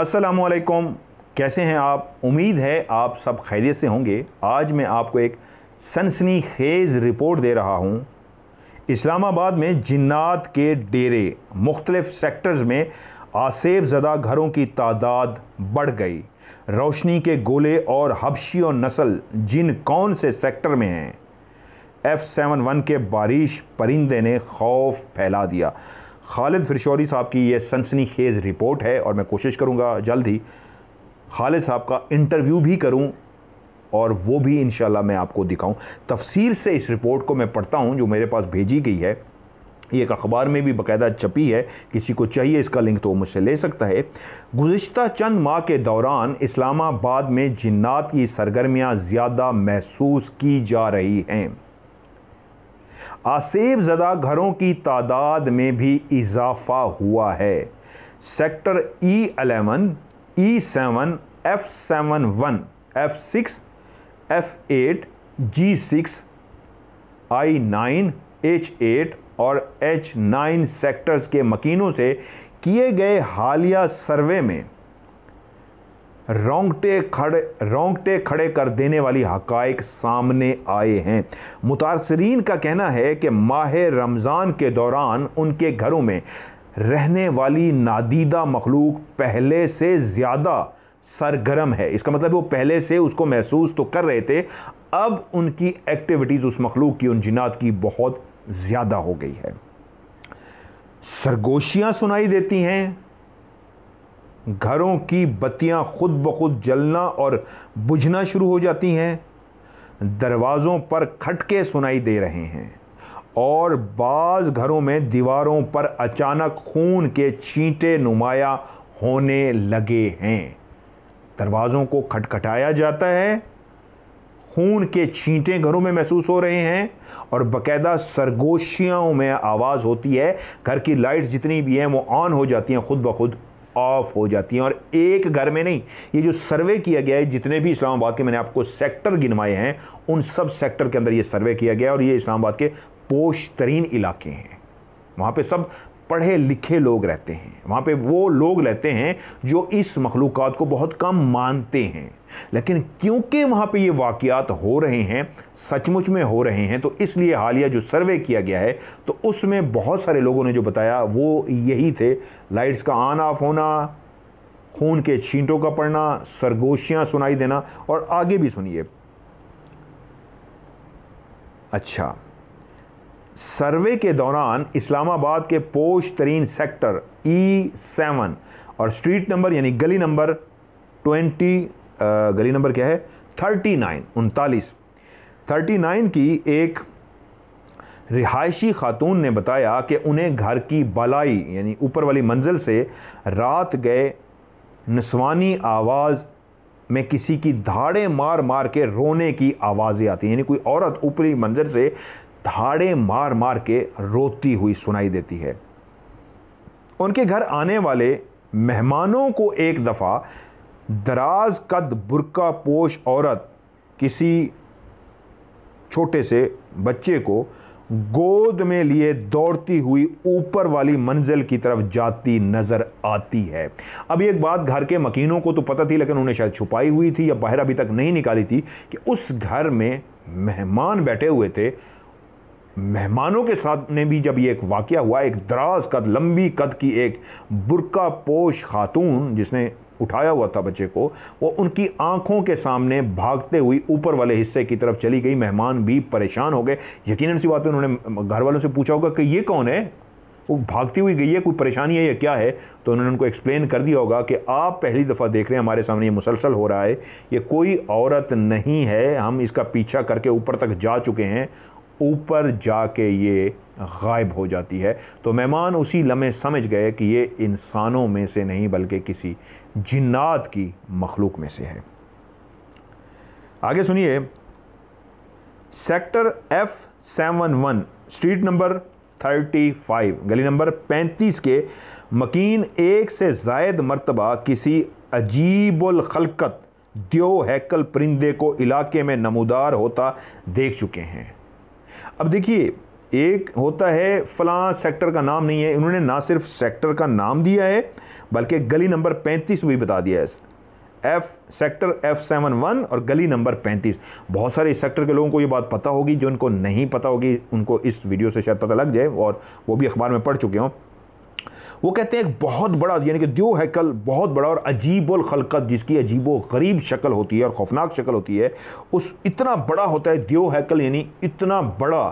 असलकुम कैसे हैं आप उम्मीद है आप सब खैरियत से होंगे आज मैं आपको एक सनसनी खेज़ रिपोर्ट दे रहा हूं इस्लामाबाद में जिन्नात के डेरे मुख्तलिफ़ सेक्टर्स में आसेब ज़दा घरों की तादाद बढ़ गई रोशनी के गोले और हबशी और नस्ल जिन कौन से सेक्टर में हैं एफ़ सेवन वन के बारिश परिंदे ने खौफ फैला दिया खालिद फिरशौरी साहब की यह सनसनी खेज़ रिपोर्ट है और मैं कोशिश करूँगा जल्द ही खालिद साहब का इंटरव्यू भी करूँ और वो भी इन मैं आपको दिखाऊँ तफसीर से इस रिपोर्ट को मैं पढ़ता हूँ जो मेरे पास भेजी गई है ये एक अखबार में भी बाकायदा छपी है किसी को चाहिए इसका लिंक तो मुझसे ले सकता है गुज्त चंद माह के दौरान इस्लामाबाद में जिन्नात की सरगर्मियाँ ज़्यादा महसूस की जा रही हैं आसेब ज़दा घरों की तादाद में भी इजाफा हुआ है sector E eleven E seven F seven one F six F eight G six I nine H eight और एच नाइन सेक्टर्स के मकीनों से किए गए हालिया सर्वे में रोंगटे खड़े रोंगटे खड़े कर देने वाली हक़ सामने आए हैं मुतासरीन का कहना है कि माह रमज़ान के दौरान उनके घरों में रहने वाली नादीदा मखलूक पहले से ज़्यादा सरगर्म है इसका मतलब वो पहले से उसको महसूस तो कर रहे थे अब उनकी एक्टिविटीज़ उस मखलूक की उन जिनात की बहुत ज़्यादा हो गई है सरगोशियाँ सुनाई देती हैं घरों की बत्तियां खुद ब खुद जलना और बुझना शुरू हो जाती हैं दरवाज़ों पर खटके सुनाई दे रहे हैं और बाज़ घरों में दीवारों पर अचानक खून के छींटे नुमाया होने लगे हैं दरवाज़ों को खटखटाया जाता है खून के छींटे घरों में महसूस हो रहे हैं और बकायदा सरगोशियों में आवाज़ होती है घर की लाइट्स जितनी भी हैं वो ऑन हो जाती हैं खुद ब खुद ऑफ हो जाती हैं और एक घर में नहीं ये जो सर्वे किया गया है जितने भी इस्लामाबाद के मैंने आपको सेक्टर गिनवाए हैं उन सब सेक्टर के अंदर ये सर्वे किया गया और ये इस्लामाबाद के पोश तरीन इलाके हैं वहाँ पे सब पढ़े लिखे लोग रहते हैं वहाँ पे वो लोग रहते हैं जो इस मखलूक को बहुत कम मानते हैं लेकिन क्योंकि वहाँ पे ये वाकियात हो रहे हैं सचमुच में हो रहे हैं तो इसलिए हालिया जो सर्वे किया गया है तो उसमें बहुत सारे लोगों ने जो बताया वो यही थे लाइट्स का ऑन ऑफ होना खून के छींटों का पड़ना सरगोशियाँ सुनाई देना और आगे भी सुनिए अच्छा सर्वे के दौरान इस्लामाबाद के पोश तरीन सेक्टर ई e सेवन और स्ट्रीट नंबर यानी गली नंबर ट्वेंटी गली नंबर क्या है थर्टी नाइन उनतालीस थर्टी नाइन की एक रिहायशी खातून ने बताया कि उन्हें घर की बलाई यानी ऊपर वाली मंजिल से रात गए नस्वानी आवाज़ में किसी की धाड़े मार मार के रोने की आवाज़ें आती हैं यानी कोई औरत ऊपरी मंजर से धाड़े मार मार के रोती हुई सुनाई देती है उनके घर आने वाले मेहमानों को एक दफ़ा दराज कद बुरका पोश औरत किसी छोटे से बच्चे को गोद में लिए दौड़ती हुई ऊपर वाली मंजिल की तरफ जाती नज़र आती है अब एक बात घर के मकीनों को तो पता थी लेकिन उन्हें शायद छुपाई हुई थी या बाहर अभी तक नहीं निकाली थी कि उस घर में मेहमान बैठे हुए थे मेहमानों के साथ ने भी जब ये एक वाक़ हुआ एक दराज कद लंबी कद की एक बुरका पोश खातून जिसने उठाया हुआ था बच्चे को वो उनकी आंखों के सामने भागते हुई ऊपर वाले हिस्से की तरफ चली गई मेहमान भी परेशान हो गए यकीनन सी बात है उन्होंने घर वालों से पूछा होगा कि ये कौन है वो भागती हुई गई है कोई परेशानी है या क्या है तो उन्होंने उनको एक्सप्लेन कर दिया होगा कि आप पहली दफ़ा देख रहे हैं हमारे सामने ये मुसलसल हो रहा है ये कोई औरत नहीं है हम इसका पीछा करके ऊपर तक जा चुके हैं ऊपर जाके ये गायब हो जाती है तो मेहमान उसी लम्हे समझ गए कि ये इंसानों में से नहीं बल्कि किसी जिन्नात की मखलूक में से है आगे सुनिए sector F seven one street number thirty five गली नंबर पैंतीस के मकीन एक से जायद मरतबा किसी अजीबलखलकत दियो हैकल परिंदे को इलाके में नमूदार होता देख चुके हैं अब देखिए एक होता है फलां सेक्टर का नाम नहीं है इन्होंने ना सिर्फ सेक्टर का नाम दिया है बल्कि गली नंबर पैंतीस भी बता दिया है F sector F seven one और गली नंबर पैंतीस बहुत सारे इस सेक्टर के लोगों को ये बात पता होगी जो उनको नहीं पता होगी उनको इस वीडियो से शायद पता लग जाए और वो भी अखबार में पढ़ चुके हों वो कहते हैं एक बहुत बड़ा यानी कि द्यो हैकल बहुत बड़ा और अजीब खलकत जिसकी अजीब गरीब शक्ल होती है और खौफनाक शक्ल होती है उस इतना बड़ा होता है द्यो हैकल यानी इतना बड़ा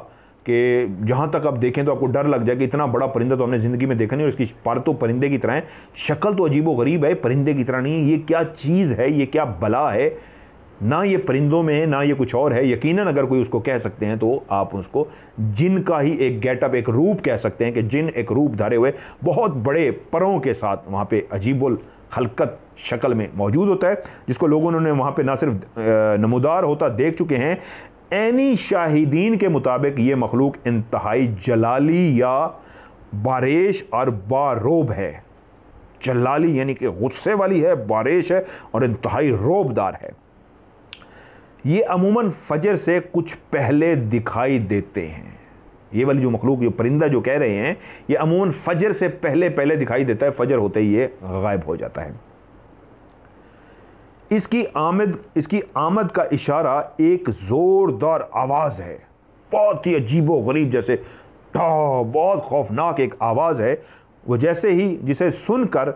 कि जहाँ तक आप देखें तो आपको डर लग जाए कि इतना बड़ा परिंदा तो हमने ज़िंदगी में देखा नहीं और इसकी पर तो परिंदे की तरह है शक्ल तो अजीब व गरीब है परिंदे की तरह नहीं है ये क्या चीज़ है ये क्या बला है ना ये परिंदों में है ना ये कुछ और है यकीनन अगर कोई उसको कह सकते हैं तो आप उसको जिन का ही एक गेटअप एक रूप कह सकते हैं कि जिन एक रूप धरे हुए बहुत बड़े परों के साथ वहाँ पे अजीबुल हलकत शक्ल में मौजूद होता है जिसको लोगों ने वहाँ पे ना सिर्फ नमोदार होता देख चुके हैं एनी शाहिदीन के मुताबिक ये मखलूक इंतहाई जलाली या बारिश और बारोब है जलाली यानी कि गुस्से वाली है बारिश है और इंतहाई रोबदार है ये अमूमन फजर से कुछ पहले दिखाई देते हैं ये वाली जो मखलूक जो परिंदा जो कह रहे हैं ये अमूमन फजर से पहले पहले दिखाई देता है फजर होते ही ये गायब हो जाता है इसकी आमद इसकी आमद का इशारा एक ज़ोरदार आवाज़ है बहुत ही अजीब व गरीब जैसे बहुत खौफनाक एक आवाज़ है वो जैसे ही जिसे सुनकर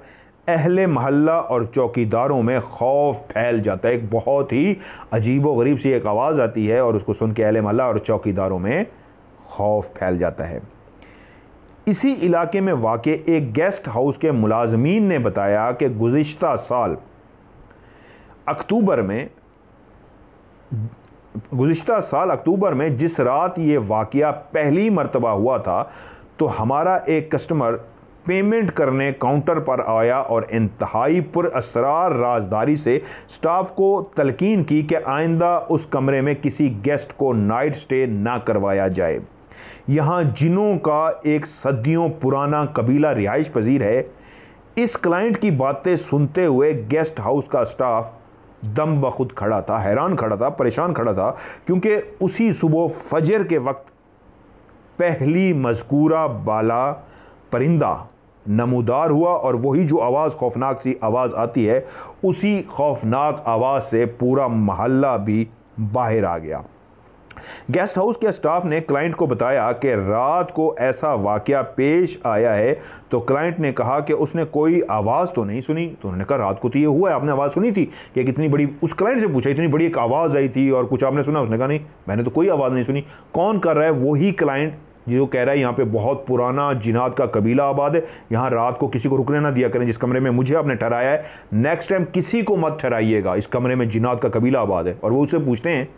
अहले महल्ला और चौकीदारों में खौफ फैल जाता है एक बहुत ही अजीब व गरीब सी एक आवाज़ आती है और उसको सुन के अहले महल्ला और चौकीदारों में खौफ फैल जाता है इसी इलाके में वाक़ एक गेस्ट हाउस के मुलाजमीन ने बताया कि गुज्त साल अक्टूबर में गुज्त साल अक्टूबर में जिस रात ये वाक़ पहली मरतबा हुआ था तो हमारा एक कस्टमर पेमेंट करने काउंटर पर आया और इंतहाई असरार राजदारी से स्टाफ को तलकीन की कि आइंदा उस कमरे में किसी गेस्ट को नाइट स्टे ना करवाया जाए यहाँ जिनों का एक सदियों पुराना कबीला रिहाइश पजीर है इस क्लाइंट की बातें सुनते हुए गेस्ट हाउस का स्टाफ दम बखुद खड़ा था हैरान खड़ा था परेशान खड़ा था क्योंकि उसी सुबह फजर के वक्त पहली मजकूरा बाला परिंदा नमोदार हुआ और वही जो आवाज़ खौफनाक सी आवाज़ आती है उसी खौफनाक आवाज़ से पूरा महल्ला भी बाहर आ गया गेस्ट हाउस के स्टाफ ने क्लाइंट को बताया कि रात को ऐसा वाकया पेश आया है तो क्लाइंट ने कहा कि उसने कोई आवाज़ तो नहीं सुनी तो उन्होंने कहा रात को तो ये हुआ है आपने आवाज़ सुनी थी कि इतनी बड़ी उस क्लाइंट से पूछा इतनी बड़ी एक आवाज़ आई थी और कुछ आपने सुना उसने कहा नहीं मैंने तो कोई आवाज़ नहीं सुनी कौन कर रहा है वही क्लाइंट जो कह रहा है यहाँ पे बहुत पुराना जिनाद का कबीला आबाद है यहाँ रात को किसी को रुकने ना दिया करें जिस कमरे में मुझे आपने ठहराया है नेक्स्ट टाइम किसी को मत ठहराइएगा इस कमरे में जिनाद का कबीला आबाद है और वो उससे पूछते हैं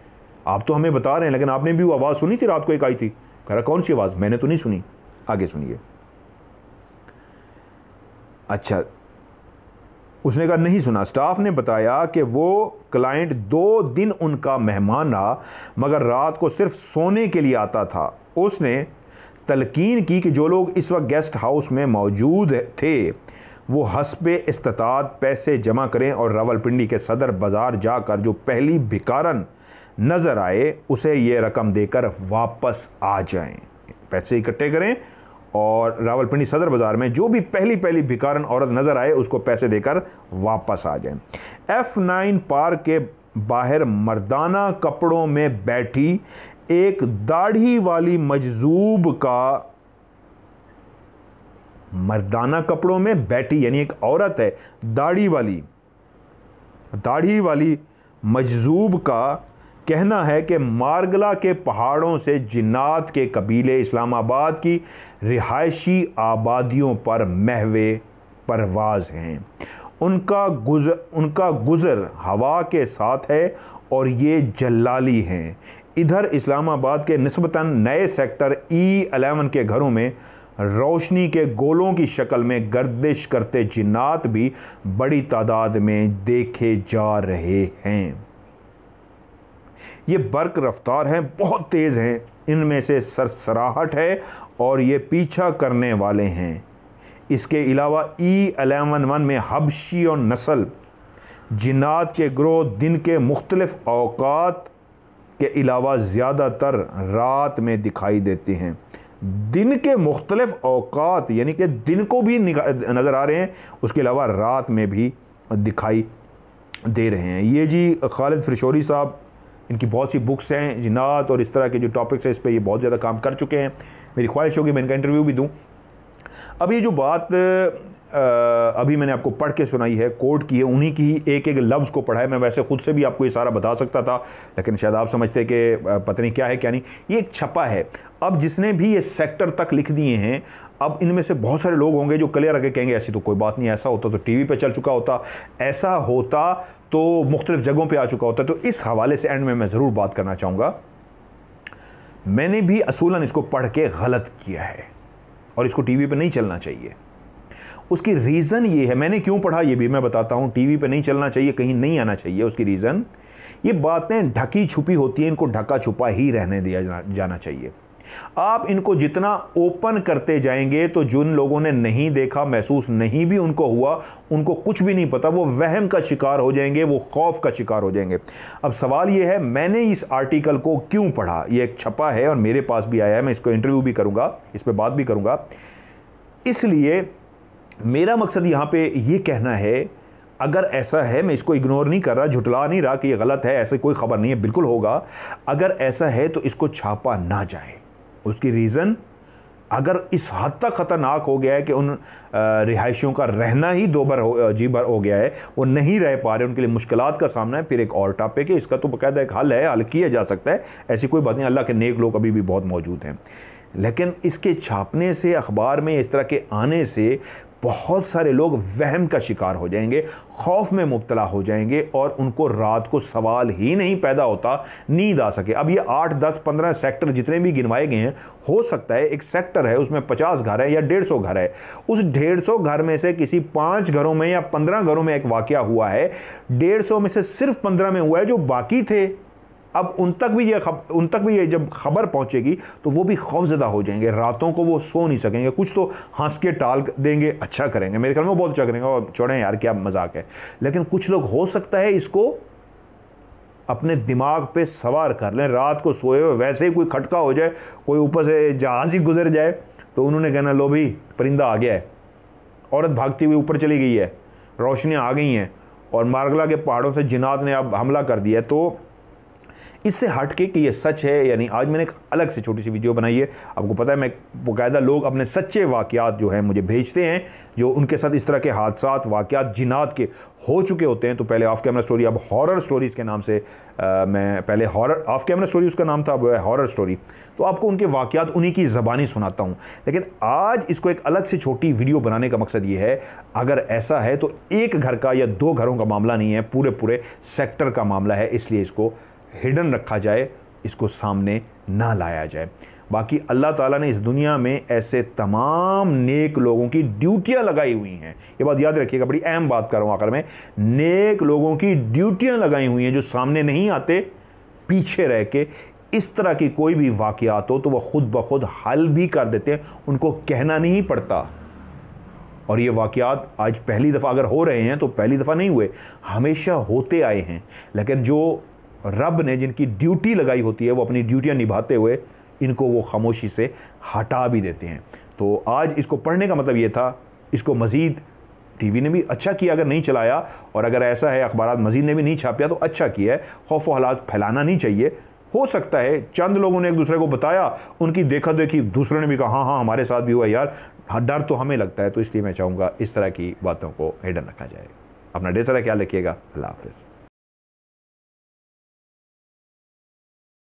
आप तो हमें बता रहे हैं लेकिन आपने भी वो आवाज़ सुनी थी रात को एक आई थी कह रहा कौन सी आवाज़ मैंने तो नहीं सुनी आगे सुनिए अच्छा उसने कहा नहीं सुना स्टाफ ने बताया कि वो क्लाइंट दो दिन उनका मेहमान रहा मगर रात को सिर्फ सोने के लिए आता था उसने तलकिन की कि जो लोग इस वक्त गेस्ट हाउस में मौजूद थे वो हसब इस्तात पैसे जमा करें और रावलपिंडी के सदर बाज़ार जाकर जो पहली भिकारन नज़र आए उसे ये रकम देकर वापस आ जाएं पैसे इकट्ठे करें और रावलपिंडी सदर बाज़ार में जो भी पहली पहली भिकारन औरत नज़र आए उसको पैसे देकर वापस आ जाएं एफ़ नाइन पार्क के बाहर मर्दाना कपड़ों में बैठी एक दाढ़ी वाली मजजूब का मर्दाना कपड़ों में बैठी यानी एक औरत है दाढ़ी वाली दाढ़ी वाली मजजूब का कहना है कि मारगला के पहाड़ों से जिन्नात के कबीले इस्लामाबाद की रिहायशी आबादियों पर महवे परवाज हैं उनका गुज़र उनका गुज़र हवा के साथ है और ये जल्लाली हैं इधर इस्लामाबाद के नस्बता नए सेक्टर ई e अलेवन के घरों में रोशनी के गोलों की शक्ल में गर्दिश करते जिन्नात भी बड़ी तादाद में देखे जा रहे हैं ये बर्क रफ्तार हैं बहुत तेज़ हैं इनमें से सरसराहट है और ये पीछा करने वाले हैं इसके अलावा ई अलेवन वन में हबशी और नस्ल जिन्नात के ग्रोह दिन के मुख्तलिफ अवकात के अलावा ज़्यादातर रात में दिखाई देते हैं दिन के मुख्तलफ अवकात यानी कि दिन को भी नज़र आ रहे हैं उसके अलावा रात में भी दिखाई दे रहे हैं ये जी खालिद फ्रिशोरी साहब इनकी बहुत सी बुक्स हैं जिनात और इस तरह के जो टॉपिक्स हैं इस पर ये बहुत ज़्यादा काम कर चुके हैं मेरी ख्वाहिश होगी मैं इनका इंटरव्यू भी दूँ अब ये जो बात अभी मैंने आपको पढ़ के सुनाई है कोर्ट की है उन्हीं की ही एक एक लफ्ज़ को पढ़ा है मैं वैसे खुद से भी आपको ये सारा बता सकता था लेकिन शायद आप समझते कि पता नहीं क्या है क्या नहीं ये एक छपा है अब जिसने भी ये सेक्टर तक लिख दिए हैं अब इनमें से बहुत सारे लोग होंगे जो क्लियर आगे कहेंगे ऐसी तो कोई बात नहीं ऐसा होता तो टी पे चल चुका होता ऐसा होता तो मुख्तलिफ जगहों पर आ चुका होता तो इस हवाले से एंड में मैं ज़रूर बात करना चाहूँगा मैंने भी असूलन इसको पढ़ के गलत किया है और इसको टीवी पे नहीं चलना चाहिए उसकी रीज़न ये है मैंने क्यों पढ़ा ये भी मैं बताता हूँ टीवी पे नहीं चलना चाहिए कहीं नहीं आना चाहिए उसकी रीज़न ये बातें ढकी छुपी होती हैं इनको ढका छुपा ही रहने दिया जाना चाहिए आप इनको जितना ओपन करते जाएंगे तो जिन लोगों ने नहीं देखा महसूस नहीं भी उनको हुआ उनको कुछ भी नहीं पता वो वहम का शिकार हो जाएंगे वो खौफ का शिकार हो जाएंगे अब सवाल ये है मैंने इस आर्टिकल को क्यों पढ़ा ये एक छपा है और मेरे पास भी आया है मैं इसको इंटरव्यू भी करूँगा इस पर बात भी करूँगा इसलिए मेरा मकसद यहाँ पे ये कहना है अगर ऐसा है मैं इसको इग्नोर नहीं कर रहा झुटला नहीं रहा कि ये गलत है ऐसे कोई ख़बर नहीं है बिल्कुल होगा अगर ऐसा है तो इसको छापा ना जाए उसकी रीज़न अगर इस हद तक ख़तरनाक हो गया है कि उन रिहायशियों का रहना ही दो बार हो जी भर हो गया है वो नहीं रह पा रहे उनके लिए मुश्किल का सामना है फिर एक और टॉपिक है इसका तो बकायदा एक हल है हल किया जा सकता है ऐसी कोई बात नहीं अल्लाह के नेक लोग अभी भी बहुत मौजूद हैं लेकिन इसके छापने से अखबार में इस तरह के आने से बहुत सारे लोग वहम का शिकार हो जाएंगे खौफ में मुबतला हो जाएंगे और उनको रात को सवाल ही नहीं पैदा होता नींद आ सके अब ये आठ दस पंद्रह सेक्टर जितने भी गिनवाए गए हैं हो सकता है एक सेक्टर है उसमें पचास घर है या डेढ़ सौ घर है उस डेढ़ सौ घर में से किसी पाँच घरों में या पंद्रह घरों में एक वाक़ हुआ है डेढ़ सौ में से सिर्फ पंद्रह में हुआ है जो बाकी थे अब उन तक भी ये खब, उन तक भी ये जब खबर पहुंचेगी तो वो भी खौफजदा हो जाएंगे रातों को वो सो नहीं सकेंगे कुछ तो हंस के टाल देंगे अच्छा करेंगे मेरे ख्याल में बहुत अच्छा करेंगे और छोड़ें यार क्या मजाक है लेकिन कुछ लोग हो सकता है इसको अपने दिमाग पे सवार कर लें रात को सोए हुए वैसे ही कोई खटका हो जाए कोई ऊपर से जहाज़ ही गुजर जाए तो उन्होंने कहना लो भी परिंदा आ गया है औरत भागती हुई ऊपर चली गई है रोशनियाँ आ गई हैं और मारगला के पहाड़ों से जिनात ने अब हमला कर दिया तो इससे हट के कि ये सच है यानी आज मैंने एक अलग से छोटी सी वीडियो बनाई है आपको पता है मैं बायदा लोग अपने सच्चे वाक़ात जो हैं मुझे भेजते हैं जो उनके साथ इस तरह के हादसा वाक़ात जिनात के हो चुके होते हैं तो पहले ऑफ कैमरा स्टोरी अब हॉरर स्टोरीज़ के नाम से आ, मैं पहले हॉरर ऑफ कैमरा स्टोरी उसका नाम था अब हॉरर स्टोरी तो आपको उनके वाक़ात उन्हीं की ज़बानी सुनाता हूँ लेकिन आज इसको एक अलग से छोटी वीडियो बनाने का मकसद ये है अगर ऐसा है तो एक घर का या दो घरों का मामला नहीं है पूरे पूरे सेक्टर का मामला है इसलिए इसको हिडन रखा जाए इसको सामने ना लाया जाए बाकी अल्लाह ताला ने इस दुनिया में ऐसे तमाम नेक लोगों की ड्यूटियां लगाई हुई हैं ये बात याद रखिएगा बड़ी अहम बात कर रहा हूँ आखिर मैं नेक लोगों की ड्यूटियां लगाई हुई हैं जो सामने नहीं आते पीछे रह के इस तरह की कोई भी वाकियात हो तो वह ख़ुद ब खुद हल भी कर देते हैं उनको कहना नहीं पड़ता और ये वाकियात आज पहली दफ़ा अगर हो रहे हैं तो पहली दफ़ा नहीं हुए हमेशा होते आए हैं लेकिन जो रब ने जिनकी ड्यूटी लगाई होती है वो अपनी ड्यूटियाँ निभाते हुए इनको वो खामोशी से हटा भी देते हैं तो आज इसको पढ़ने का मतलब ये था इसको मज़ीद टीवी ने भी अच्छा किया अगर नहीं चलाया और अगर ऐसा है अखबार मजीद ने भी नहीं छापिया तो अच्छा किया है खौफ हालात फैलाना नहीं चाहिए हो सकता है चंद लोगों ने एक दूसरे को बताया उनकी देखा देखी दूसरे ने भी कहा हाँ हाँ हमारे साथ भी हुआ यार हाँ डर तो हमें लगता है तो इसलिए मैं चाहूँगा इस तरह की बातों को हिडन रखा जाए अपना डे सारा ख्याल रखिएगा अल्लाह हाफिज़